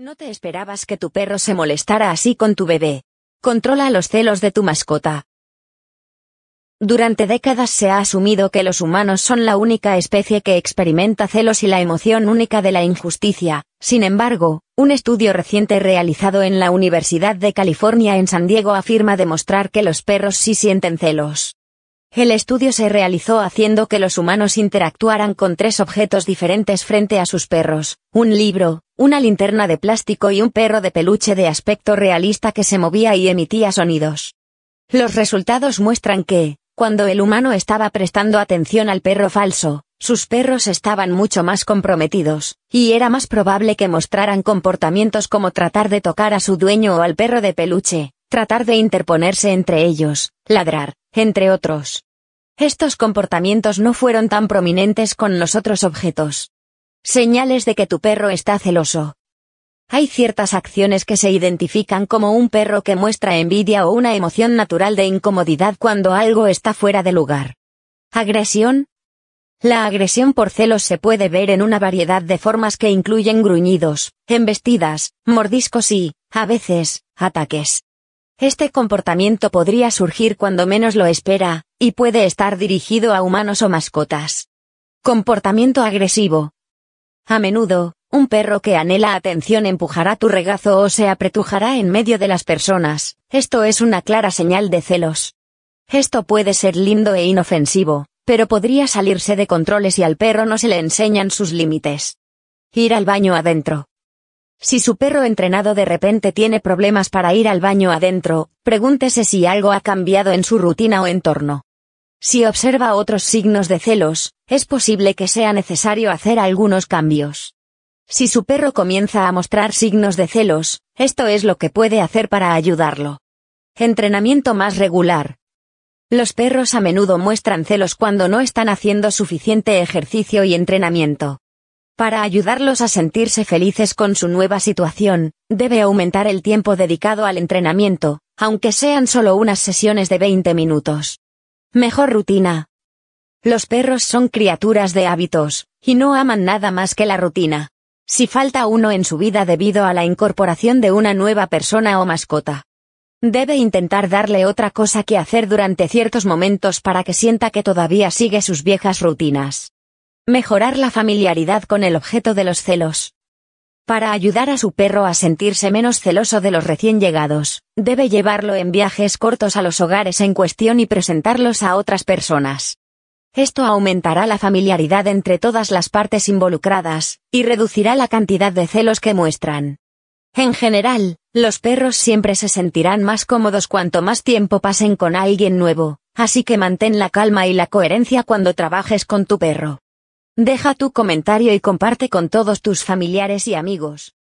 No te esperabas que tu perro se molestara así con tu bebé. Controla los celos de tu mascota. Durante décadas se ha asumido que los humanos son la única especie que experimenta celos y la emoción única de la injusticia. Sin embargo, un estudio reciente realizado en la Universidad de California en San Diego afirma demostrar que los perros sí sienten celos. El estudio se realizó haciendo que los humanos interactuaran con tres objetos diferentes frente a sus perros, un libro, una linterna de plástico y un perro de peluche de aspecto realista que se movía y emitía sonidos. Los resultados muestran que, cuando el humano estaba prestando atención al perro falso, sus perros estaban mucho más comprometidos, y era más probable que mostraran comportamientos como tratar de tocar a su dueño o al perro de peluche, tratar de interponerse entre ellos, ladrar, entre otros. Estos comportamientos no fueron tan prominentes con los otros objetos. Señales de que tu perro está celoso. Hay ciertas acciones que se identifican como un perro que muestra envidia o una emoción natural de incomodidad cuando algo está fuera de lugar. Agresión. La agresión por celos se puede ver en una variedad de formas que incluyen gruñidos, embestidas, mordiscos y, a veces, ataques. Este comportamiento podría surgir cuando menos lo espera, y puede estar dirigido a humanos o mascotas. Comportamiento agresivo. A menudo, un perro que anhela atención empujará tu regazo o se apretujará en medio de las personas, esto es una clara señal de celos. Esto puede ser lindo e inofensivo, pero podría salirse de controles si al perro no se le enseñan sus límites. Ir al baño adentro. Si su perro entrenado de repente tiene problemas para ir al baño adentro, pregúntese si algo ha cambiado en su rutina o entorno. Si observa otros signos de celos, es posible que sea necesario hacer algunos cambios. Si su perro comienza a mostrar signos de celos, esto es lo que puede hacer para ayudarlo. Entrenamiento más regular. Los perros a menudo muestran celos cuando no están haciendo suficiente ejercicio y entrenamiento. Para ayudarlos a sentirse felices con su nueva situación, debe aumentar el tiempo dedicado al entrenamiento, aunque sean solo unas sesiones de 20 minutos. Mejor rutina. Los perros son criaturas de hábitos, y no aman nada más que la rutina. Si falta uno en su vida debido a la incorporación de una nueva persona o mascota, debe intentar darle otra cosa que hacer durante ciertos momentos para que sienta que todavía sigue sus viejas rutinas. Mejorar la familiaridad con el objeto de los celos. Para ayudar a su perro a sentirse menos celoso de los recién llegados, debe llevarlo en viajes cortos a los hogares en cuestión y presentarlos a otras personas. Esto aumentará la familiaridad entre todas las partes involucradas, y reducirá la cantidad de celos que muestran. En general, los perros siempre se sentirán más cómodos cuanto más tiempo pasen con alguien nuevo, así que mantén la calma y la coherencia cuando trabajes con tu perro. Deja tu comentario y comparte con todos tus familiares y amigos.